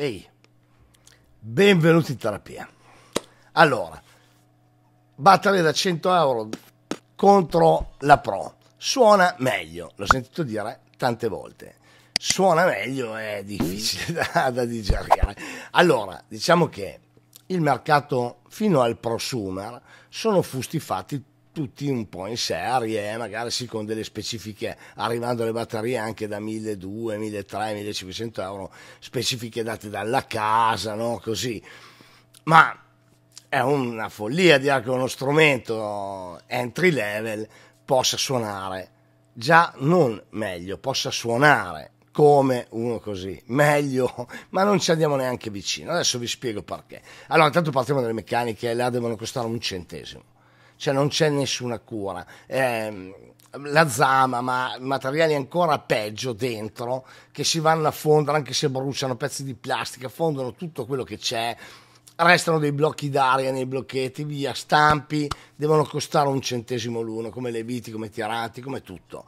Ehi, benvenuti in terapia. Allora, battere da 100 euro contro la Pro suona meglio, l'ho sentito dire tante volte. Suona meglio è difficile da, da digerire. Allora, diciamo che il mercato fino al prosumer sono fatti tutti un po' in serie, eh, magari sì con delle specifiche, arrivando alle batterie anche da 1200, 1300, 1500 euro, specifiche date dalla casa, no? Così. Ma è una follia dire che uno strumento entry level possa suonare già non meglio, possa suonare come uno così, meglio, ma non ci andiamo neanche vicino. Adesso vi spiego perché. Allora, intanto partiamo dalle meccaniche, là devono costare un centesimo cioè non c'è nessuna cura. Eh, la zama, ma materiali ancora peggio dentro, che si vanno a fondere anche se bruciano pezzi di plastica, fondono tutto quello che c'è, restano dei blocchi d'aria nei blocchetti, via, stampi, devono costare un centesimo l'uno, come le viti, come tirati, come tutto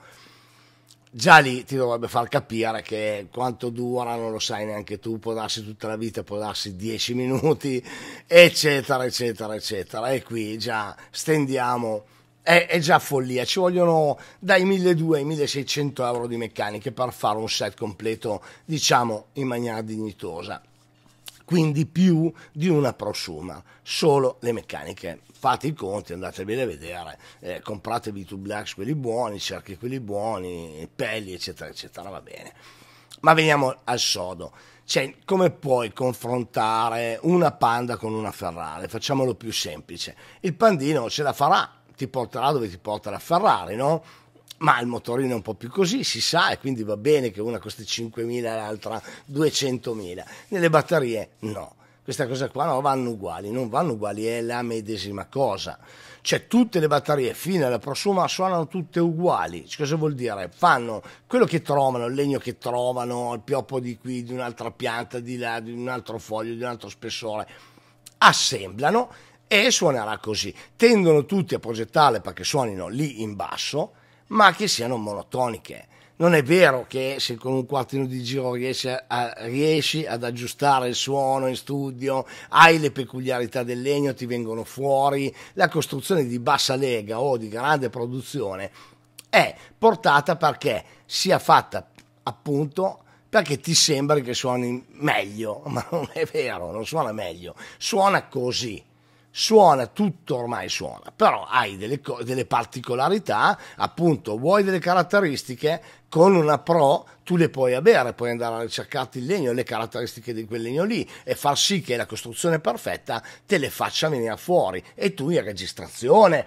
già lì ti dovrebbe far capire che quanto dura non lo sai neanche tu, può darsi tutta la vita, può darsi 10 minuti, eccetera, eccetera, eccetera. E qui già stendiamo, è, è già follia, ci vogliono dai 1200 ai 1600 euro di meccaniche per fare un set completo, diciamo, in maniera dignitosa quindi più di una prosuma, solo le meccaniche. Fate i conti, andatevi a vedere, eh, compratevi i tube blacks quelli buoni, cerchi quelli buoni, pelli eccetera eccetera, va bene. Ma veniamo al sodo. Cioè, come puoi confrontare una Panda con una Ferrari? Facciamolo più semplice. Il Pandino ce la farà, ti porterà dove ti porta la Ferrari, no? ma il motorino è un po' più così, si sa, e quindi va bene che una costi 5.000 e l'altra 200.000. Nelle batterie no, questa cosa qua no, vanno uguali, non vanno uguali, è la medesima cosa. Cioè tutte le batterie fino alla prossima suonano tutte uguali, cioè, cosa vuol dire? Fanno quello che trovano, il legno che trovano, il pioppo di qui, di un'altra pianta, di là, di un altro foglio, di un altro spessore, assemblano e suonerà così. Tendono tutti a progettarle perché suonino lì in basso, ma che siano monotoniche. Non è vero che se con un quartino di giro riesci, a, riesci, ad aggiustare il suono in studio, hai le peculiarità del legno, ti vengono fuori, la costruzione di bassa lega o di grande produzione è portata perché sia fatta appunto perché ti sembra che suoni meglio, ma non è vero, non suona meglio, suona così suona tutto ormai suona, però hai delle, co- delle, particolarità, appunto, vuoi delle caratteristiche, con una Pro tu le puoi avere, puoi andare a ricercarti il legno, le caratteristiche di quel legno lì e far sì che la costruzione perfetta te le faccia venire fuori e tu in registrazione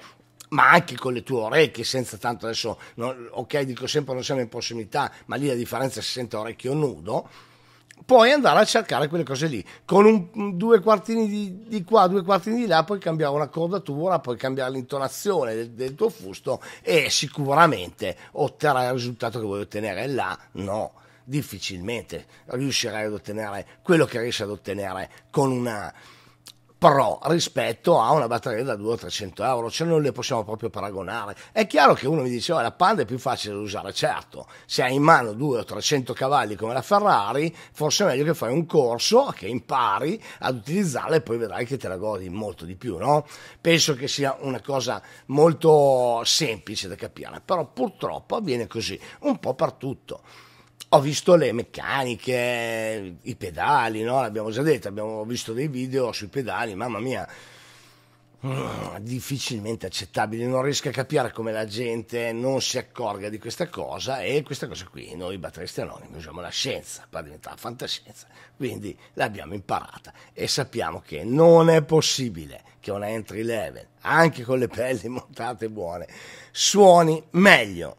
ma anche con le tue orecchie, senza tanto adesso, non, ok, dico sempre non siamo in prossimità, ma lì la differenza si sente orecchio nudo, puoi andare a cercare quelle cose lì con un, due quartini di, di, qua, due quartini di là, puoi cambiare una cordatura, puoi cambiare l'intonazione del, del tuo fusto e sicuramente otterrai il risultato che vuoi ottenere. Là no, difficilmente riuscirai ad ottenere quello che riesci ad ottenere con una pro rispetto a una batteria da 200-300 euro, cioè non le possiamo proprio paragonare. È chiaro che uno mi dice, oh, la Panda è più facile da usare, certo, se hai in mano 200 o 300 cavalli come la Ferrari, forse è meglio che fai un corso, che impari ad utilizzarla e poi vedrai che te la godi molto di più, no? Penso che sia una cosa molto semplice da capire, però purtroppo avviene così, un po' per tutto ho visto le meccaniche, i pedali, no? L'abbiamo già detto, abbiamo visto dei video sui pedali, mamma mia, mm, difficilmente accettabile, non riesco a capire come la gente non si accorga di questa cosa e questa cosa qui noi batteristi anonimi usiamo la scienza per diventare fantascienza, quindi l'abbiamo imparata e sappiamo che non è possibile che una entry level, anche con le pelli montate buone, suoni meglio,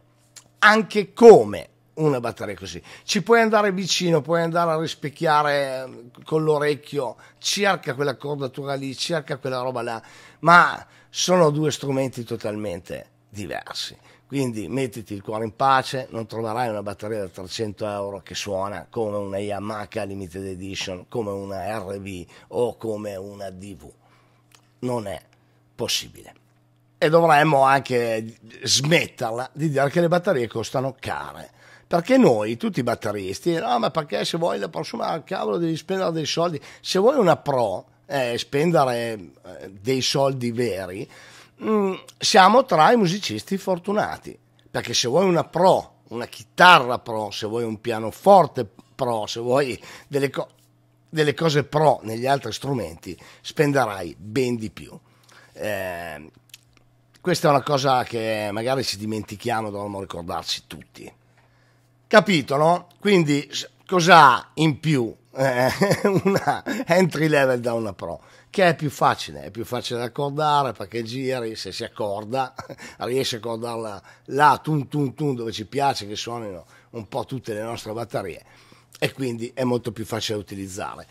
anche come una batteria così. Ci puoi andare vicino, puoi andare a rispecchiare ehm, con l'orecchio, cerca quella cordatura lì, cerca quella roba là, ma sono due strumenti totalmente diversi. Quindi mettiti il cuore in pace, non troverai una batteria da 300 euro che suona come una Yamaha Limited Edition, come una RV o come una DV. Non è possibile e dovremmo anche smetterla di dire che le batterie costano care. Perché noi, tutti i batteristi, no, ma perché se vuoi la prossima cavolo devi spendere dei soldi? Se vuoi una pro, eh, spendere eh, dei soldi veri, mh, mm, siamo tra i musicisti fortunati. Perché se vuoi una pro, una chitarra pro, se vuoi un pianoforte pro, se vuoi delle, co- delle cose pro negli altri strumenti, spenderai ben di più. Eh, questa è una cosa che magari ci dimentichiamo, dovremmo ricordarci tutti. Capito, no? Quindi cos'ha in più eh, una entry level da una pro? Che è più facile, è più facile da accordare perché giri, se si accorda, riesci a accordarla là, tun tun tun, dove ci piace che suonino un po' tutte le nostre batterie e quindi è molto più facile da utilizzare.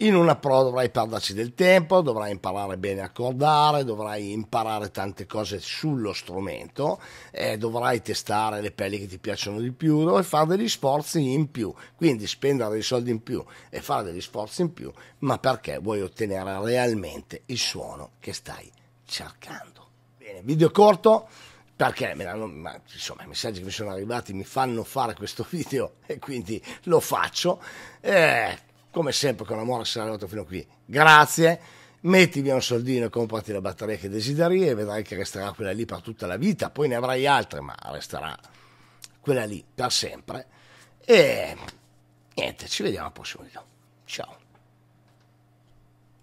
In una pro dovrai perderci del tempo, dovrai imparare bene a cordare, dovrai imparare tante cose sullo strumento, eh, dovrai testare le pelli che ti piacciono di più, dovrai fare degli sforzi in più, quindi spendere dei soldi in più e fare degli sforzi in più, ma perché vuoi ottenere realmente il suono che stai cercando. Bene, video corto perché me l'hanno, ma, insomma, i messaggi che mi sono arrivati mi fanno fare questo video e quindi lo faccio. Eh, come sempre con amore sarà arrivato fino qui. Grazie, mettimi un soldino e comprati la batteria che desideri e vedrai che resterà quella lì per tutta la vita, poi ne avrai altre, ma resterà quella lì per sempre. E niente, ci vediamo al prossimo video. Ciao.